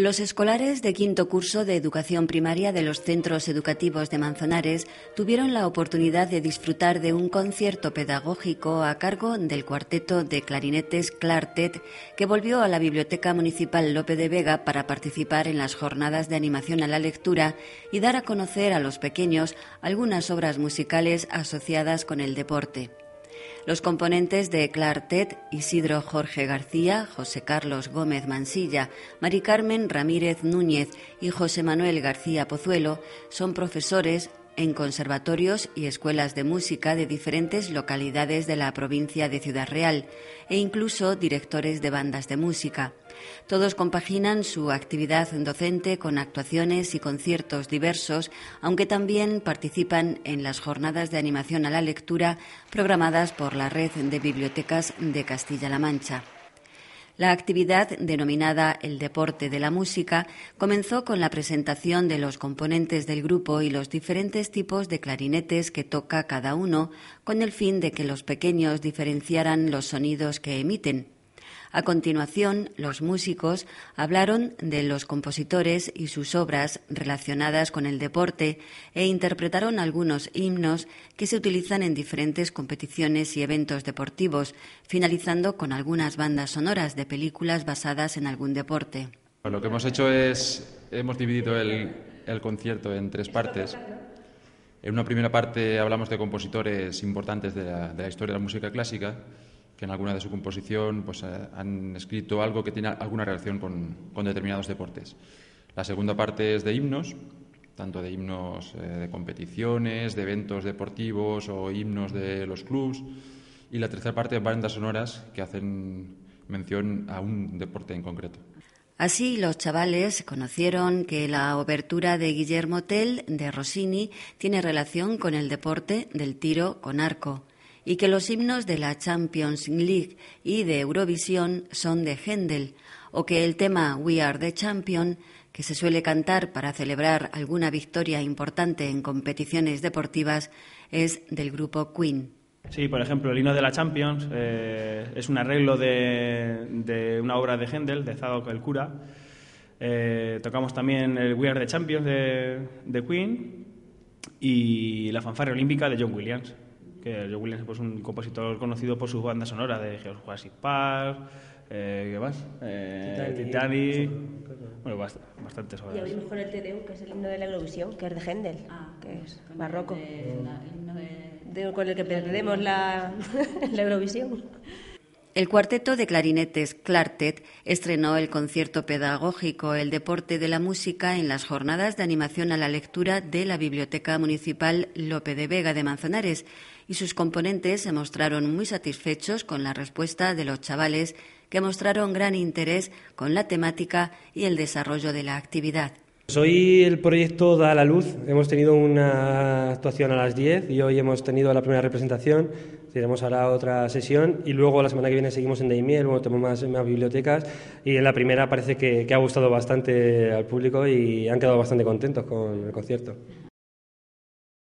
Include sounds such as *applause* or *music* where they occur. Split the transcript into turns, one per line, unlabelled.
Los escolares de quinto curso de educación primaria de los centros educativos de Manzanares tuvieron la oportunidad de disfrutar de un concierto pedagógico a cargo del cuarteto de clarinetes Clartet, que volvió a la Biblioteca Municipal Lope de Vega para participar en las jornadas de animación a la lectura y dar a conocer a los pequeños algunas obras musicales asociadas con el deporte. Los componentes de Clartet, Isidro Jorge García, José Carlos Gómez Mansilla, Mari Carmen Ramírez Núñez y José Manuel García Pozuelo, son profesores en conservatorios y escuelas de música de diferentes localidades de la provincia de Ciudad Real e incluso directores de bandas de música. Todos compaginan su actividad docente con actuaciones y conciertos diversos, aunque también participan en las jornadas de animación a la lectura programadas por la Red de Bibliotecas de Castilla-La Mancha. La actividad, denominada el deporte de la música, comenzó con la presentación de los componentes del grupo y los diferentes tipos de clarinetes que toca cada uno, con el fin de que los pequeños diferenciaran los sonidos que emiten. A continuación, los músicos hablaron de los compositores y sus obras relacionadas con el deporte e interpretaron algunos himnos que se utilizan en diferentes competiciones y eventos deportivos, finalizando con algunas bandas sonoras de películas basadas en algún deporte.
lo que hemos hecho es, hemos dividido el, concierto en tres partes. En una primera parte hablamos de compositores importantes de la historia de la música clásica que en alguna de su composición pues, eh, han escrito algo que tiene alguna relación con, determinados deportes. La segunda parte es de himnos, tanto de himnos eh, de competiciones, de eventos deportivos o himnos de los clubs. Y la tercera parte de bandas sonoras que hacen mención a un deporte en concreto.
Así, los chavales conocieron que la obertura de Guillermo Tell de Rossini tiene relación con el deporte del tiro con arco y que los himnos de la Champions League y de Eurovisión son de Händel, o que el tema We Are the Champion, que se suele cantar para celebrar alguna victoria importante en competiciones deportivas, es del grupo Queen. Sí, por
ejemplo, el himno de la Champions eh, es un arreglo de, una obra de Händel, de Zadok el cura. Eh, tocamos también el We Are the Champions de, Queen y la fanfarria olímpica de John Williams que Joe Williams es pues, un compositor conocido por sus bandas sonoras de Jurassic Park, eh, ¿qué más? Eh, Titanic. Bueno, bastantes obras. Y abrimos
mejor el TDU que es el himno de la Eurovisión, que es de Händel, ah, que es barroco. De, de, con el que perdemos la, *laughs* la Eurovisión. El cuarteto de clarinetes Clartet estrenó el concierto pedagógico El deporte de la música en las jornadas de animación a la lectura de la Biblioteca Municipal Lope de Vega de Manzanares y sus componentes se mostraron muy satisfechos con la respuesta de los chavales que mostraron gran interés con la temática y el desarrollo de la actividad.
Pues hoy el proyecto da la luz. Hemos tenido una actuación a las 10 y hoy hemos tenido la primera representación. Tenemos ahora otra sesión y luego la semana que viene seguimos en Daimiel, bueno, tenemos más, más, bibliotecas y en la
primera parece que ha gustado bastante al público y han quedado bastante contentos con el concierto.